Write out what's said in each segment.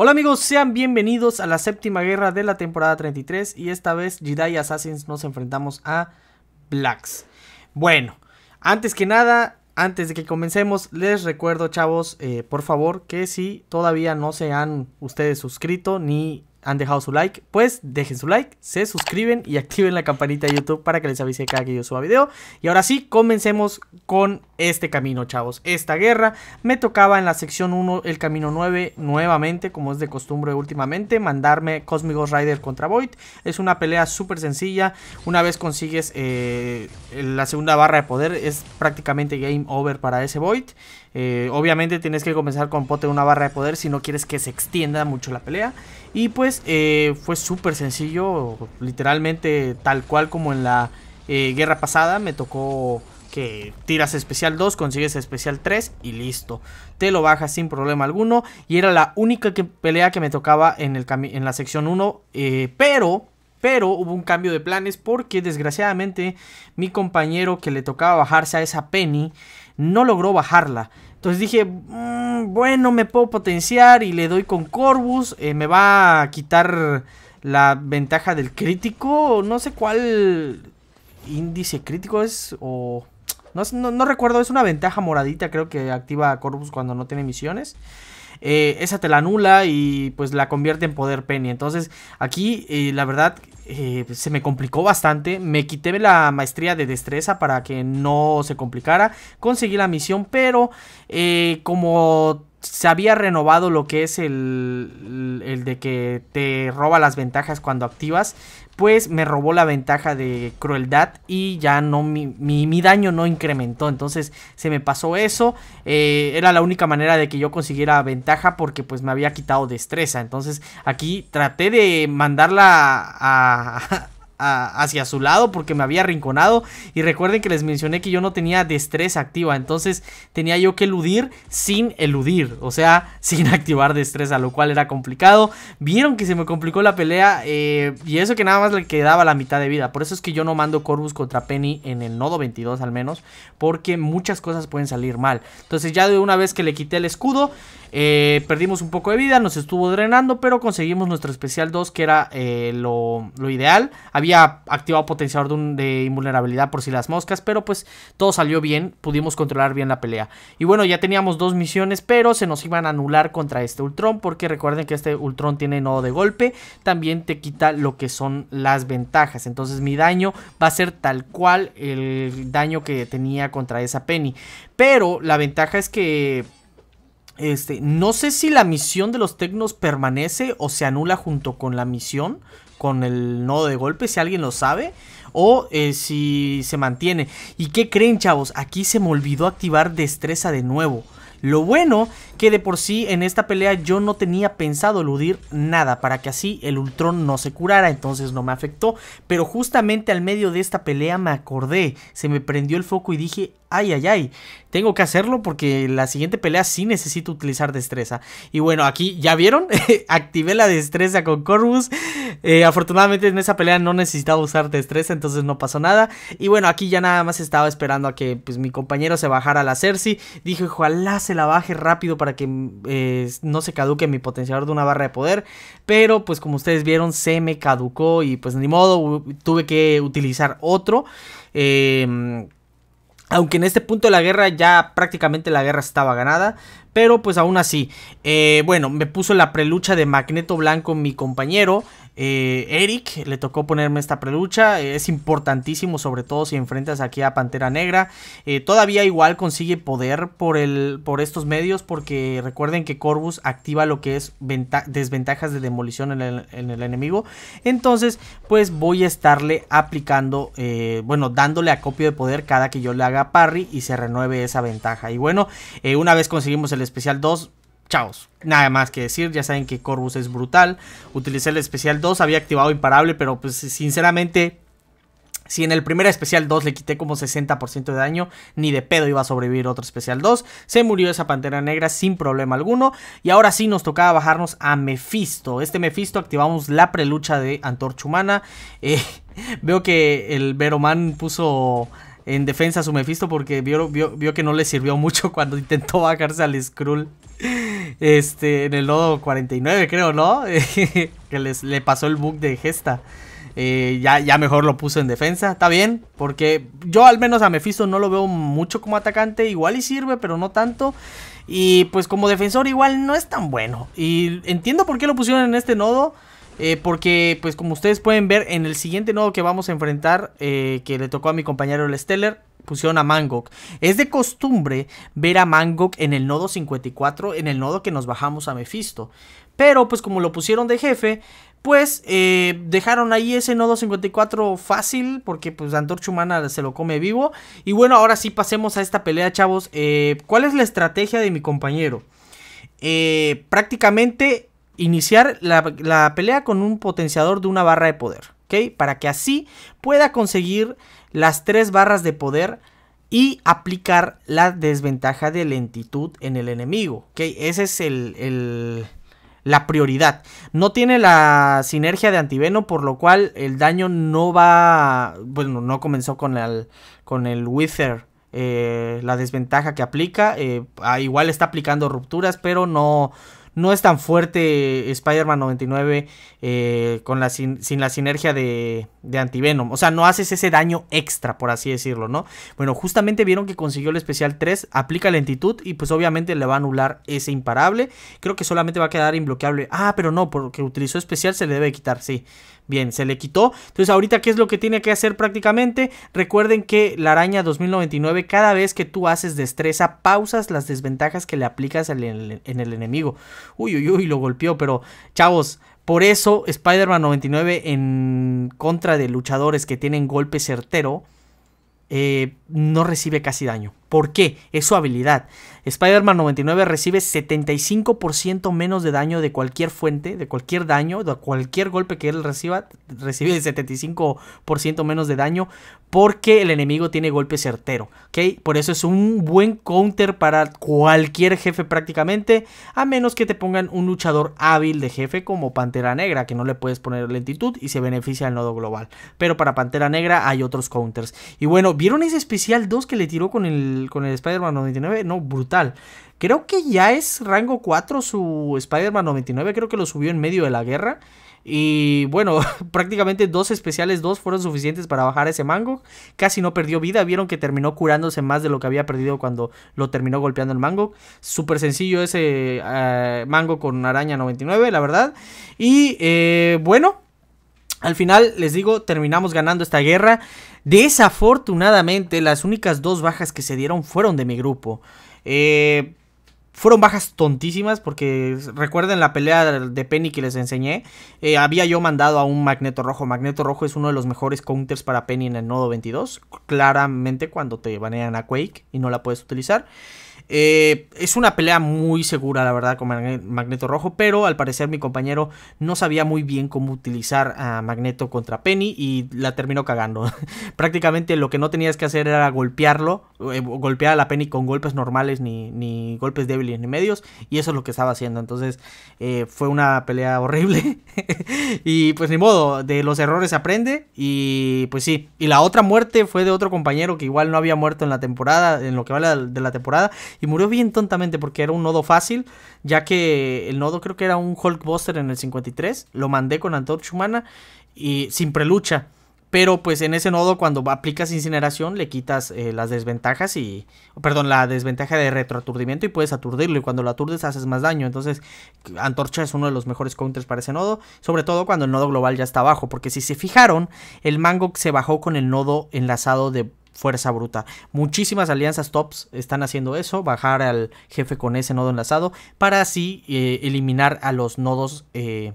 Hola amigos, sean bienvenidos a la séptima guerra de la temporada 33 y esta vez Jedi Assassins nos enfrentamos a Blacks. Bueno, antes que nada, antes de que comencemos, les recuerdo chavos, eh, por favor, que si todavía no se han ustedes suscrito ni han dejado su like, pues dejen su like, se suscriben y activen la campanita de YouTube para que les avise cada que yo suba video. Y ahora sí, comencemos con este camino, chavos, esta guerra. Me tocaba en la sección 1 el camino 9 nuevamente, como es de costumbre últimamente, mandarme Cosmigos Rider contra Void. Es una pelea súper sencilla. Una vez consigues eh, la segunda barra de poder, es prácticamente game over para ese Void. Eh, obviamente tienes que comenzar con pote una barra de poder si no quieres que se extienda mucho la pelea. Y pues eh, fue súper sencillo, literalmente tal cual como en la guerra pasada. Me tocó que tiras especial 2, consigues especial 3 y listo. Te lo bajas sin problema alguno. Y era la única pelea que me tocaba en, el en la sección 1. Eh, pero, pero hubo un cambio de planes porque desgraciadamente mi compañero que le tocaba bajarse a esa Penny no logró bajarla. Entonces dije, mm, bueno, me puedo potenciar y le doy con Corvus. Eh, me va a quitar la ventaja del crítico. No sé cuál índice crítico es o... No, recuerdo, es una ventaja moradita, creo que activa corpus cuando no tiene misiones. Eh, esa te la anula y pues la convierte en poder Penny. Entonces aquí eh, la verdad eh, se me complicó bastante. Me quité la maestría de destreza para que no se complicara. Conseguí la misión, pero como se había renovado lo que es el, el, de que te roba las ventajas cuando activas, pues me robó la ventaja de crueldad y ya no mi, daño no incrementó. Entonces se me pasó eso. Eh, era la única manera de que yo consiguiera ventaja porque pues me había quitado destreza. Entonces aquí traté de mandarla a hacia su lado porque me había arrinconado. Y recuerden que les mencioné que yo no tenía destreza activa. Entonces tenía yo que eludir sin eludir. O sea, sin activar destreza, lo cual era complicado. Vieron que se me complicó la pelea. Eh, y eso que nada más le quedaba la mitad de vida. Por eso es que yo no mando Corvus contra Penny en el nodo 22 al menos. Porque muchas cosas pueden salir mal. Entonces ya de una vez que le quité el escudo. Eh, perdimos un poco de vida. Nos estuvo drenando. Pero conseguimos nuestro especial 2 que era eh, lo, lo ideal. Había había activado potenciador de, invulnerabilidad por si las moscas, pero pues todo salió bien, pudimos controlar bien la pelea. Y bueno, ya teníamos dos misiones, pero se nos iban a anular contra este Ultron, porque recuerden que este Ultron tiene nodo de golpe, también te quita lo que son las ventajas. Entonces mi daño va a ser tal cual el daño que tenía contra esa Penny. Pero la ventaja es que este, no sé si la misión de los tecnos permanece o se anula junto con la misión, con el nodo de golpe, si alguien lo sabe, o eh, si se mantiene. ¿Y qué creen, chavos? Aquí se me olvidó activar destreza de nuevo. Lo bueno que de por sí en esta pelea yo no tenía pensado eludir nada para que así el Ultron no se curara, entonces no me afectó. Pero justamente al medio de esta pelea me acordé, se me prendió el foco y dije, ay, ay, ay, tengo que hacerlo porque la siguiente pelea sí necesito utilizar destreza. Y bueno, aquí ya vieron, activé la destreza con Corvus. Eh, afortunadamente en esa pelea no necesitaba usar destreza, entonces no pasó nada. Y bueno, aquí ya nada más estaba esperando a que pues, mi compañero se bajara a la Cersei. Dije, ojalá se la baje rápido para que eh, no se caduque mi potenciador de una barra de poder. Pero pues como ustedes vieron se me caducó y pues ni modo tuve que utilizar otro. Em, aunque en este punto de la guerra ya prácticamente la guerra estaba ganada, pero pues aún así, eh, bueno, me puso la prelucha de Magneto Blanco mi compañero. Eh, Eric, le tocó ponerme esta prelucha. Eh, es importantísimo, sobre todo si enfrentas aquí a Pantera Negra. todavía igual consigue poder por, el, por estos medios, porque recuerden que Corvus activa lo que es desventajas de demolición en el, en el, enemigo. Entonces, pues voy a estarle aplicando, bueno, dándole acopio de poder cada que yo le haga parry y se renueve esa ventaja. Y bueno, una vez conseguimos el especial 2 chao nada más que decir, ya saben que Corvus es brutal. Utilicé el especial 2, había activado imparable, pero pues sinceramente si en el primer especial 2 le quité como 60% de daño, ni de pedo iba a sobrevivir otro especial 2. Se murió esa pantera negra sin problema alguno. Y ahora sí nos tocaba bajarnos a Mephisto. Este Mephisto activamos la prelucha de Antorcha Humana. Eh, veo que el Veroman puso en defensa a su Mephisto porque vio, vio, que no le sirvió mucho cuando intentó bajarse al Skrull. Este, en el nodo 49 creo, ¿no? que les, le pasó el bug de Gesta. Eh, ya, ya mejor lo puso en defensa, está bien, porque yo al menos a Mephisto no lo veo mucho como atacante, igual y sirve, pero no tanto. Y pues como defensor igual no es tan bueno. Y entiendo por qué lo pusieron en este nodo. Eh, porque, pues como ustedes pueden ver, en el siguiente nodo que vamos a enfrentar, eh, que le tocó a mi compañero el Steller pusieron a Mangok. Es de costumbre ver a Mangok en el nodo 54, en el nodo que nos bajamos a Mephisto. Pero pues como lo pusieron de jefe, pues eh, dejaron ahí ese nodo 54 fácil porque pues Antorchumana Chumana se lo come vivo. Y bueno, ahora sí pasemos a esta pelea, chavos. ¿Cuál es la estrategia de mi compañero? prácticamente iniciar la, pelea con un potenciador de una barra de poder, ¿ok? Para que así pueda conseguir las tres barras de poder y aplicar la desventaja de lentitud en el enemigo, ¿ok? Esa es el, la prioridad. No tiene la sinergia de antiveno, por lo cual el daño no va. Bueno, no comenzó con el, con el Wither. Eh, la desventaja que aplica. Eh, ah, igual está aplicando rupturas, pero no, no es tan fuerte Spider-Man 99 eh, con la sin, la sinergia de, de Antivenom. O sea, no haces ese daño extra, por así decirlo, ¿no? Bueno, justamente vieron que consiguió el especial 3, aplica lentitud y pues obviamente le va a anular ese imparable. Creo que solamente va a quedar imbloqueable. Ah, pero no, porque utilizó especial se le debe quitar, sí. Bien, se le quitó. Entonces ahorita, ¿qué es lo que tiene que hacer prácticamente? Recuerden que la araña 2099, cada vez que tú haces destreza, pausas las desventajas que le aplicas en el, enemigo. Uy, uy, uy, lo golpeó, pero chavos, por eso Spider-Man 99 en contra de luchadores que tienen golpe certero, eh, no recibe casi daño. ¿Por qué? Es su habilidad. Spider-Man 99 recibe 75% menos de daño de cualquier fuente, de cualquier daño, de cualquier golpe que él reciba, recibe el 75% menos de daño porque el enemigo tiene golpe certero, ¿ok? Por eso es un buen counter para cualquier jefe prácticamente, a menos que te pongan un luchador hábil de jefe como Pantera Negra, que no le puedes poner lentitud y se beneficia del nodo global. Pero para Pantera Negra hay otros counters. Y bueno, ¿vieron ese especial 2 que le tiró con el con el Spider-Man 99, no, brutal. Creo que ya es rango 4 su Spider-Man 99, creo que lo subió en medio de la guerra. Y bueno, prácticamente dos especiales, dos fueron suficientes para bajar ese mango. Casi no perdió vida, vieron que terminó curándose más de lo que había perdido cuando lo terminó golpeando el mango. Súper sencillo ese eh, mango con araña 99, la verdad. Y eh, bueno, al final, les digo, terminamos ganando esta guerra. Desafortunadamente, las únicas dos bajas que se dieron fueron de mi grupo. Eh, fueron bajas tontísimas porque recuerden la pelea de Penny que les enseñé. Eh, había yo mandado a un Magneto Rojo. Magneto Rojo es uno de los mejores counters para Penny en el nodo 22. Claramente cuando te banean a Quake y no la puedes utilizar. Eh, es una pelea muy segura, la verdad, con Magneto Rojo, pero al parecer mi compañero no sabía muy bien cómo utilizar a Magneto contra Penny y la terminó cagando. Prácticamente lo que no tenías que hacer era golpearlo, eh, golpear a la Penny con golpes normales, ni, golpes débiles, ni medios, y eso es lo que estaba haciendo. Entonces eh, fue una pelea horrible y pues ni modo, de los errores se aprende y pues sí. Y la otra muerte fue de otro compañero que igual no había muerto en la temporada, en lo que vale de la temporada y murió bien tontamente porque era un nodo fácil, ya que el nodo creo que era un Hulkbuster en el 53. Lo mandé con Antorcha Humana y sin prelucha. Pero pues en ese nodo cuando aplicas incineración le quitas eh, las desventajas y... Perdón, la desventaja de retroaturdimiento y puedes aturdirlo y cuando lo aturdes haces más daño. Entonces Antorcha es uno de los mejores counters para ese nodo. Sobre todo cuando el nodo global ya está abajo. Porque si se fijaron, el Mango se bajó con el nodo enlazado de fuerza bruta. Muchísimas alianzas tops están haciendo eso, bajar al jefe con ese nodo enlazado para así eh, eliminar a los nodos eh,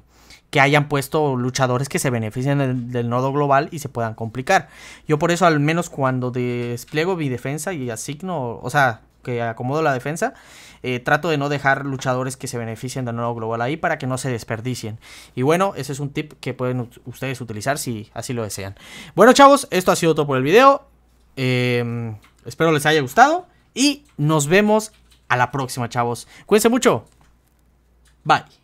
que hayan puesto luchadores que se beneficien del, nodo global y se puedan complicar. Yo por eso al menos cuando despliego mi defensa y asigno, o sea, que acomodo la defensa, eh, trato de no dejar luchadores que se beneficien del nodo global ahí para que no se desperdicien. Y bueno, ese es un tip que pueden ustedes utilizar si así lo desean. Bueno chavos, esto ha sido todo por el video. Em, espero les haya gustado. Y nos vemos a la próxima, chavos. Cuídense mucho. Bye.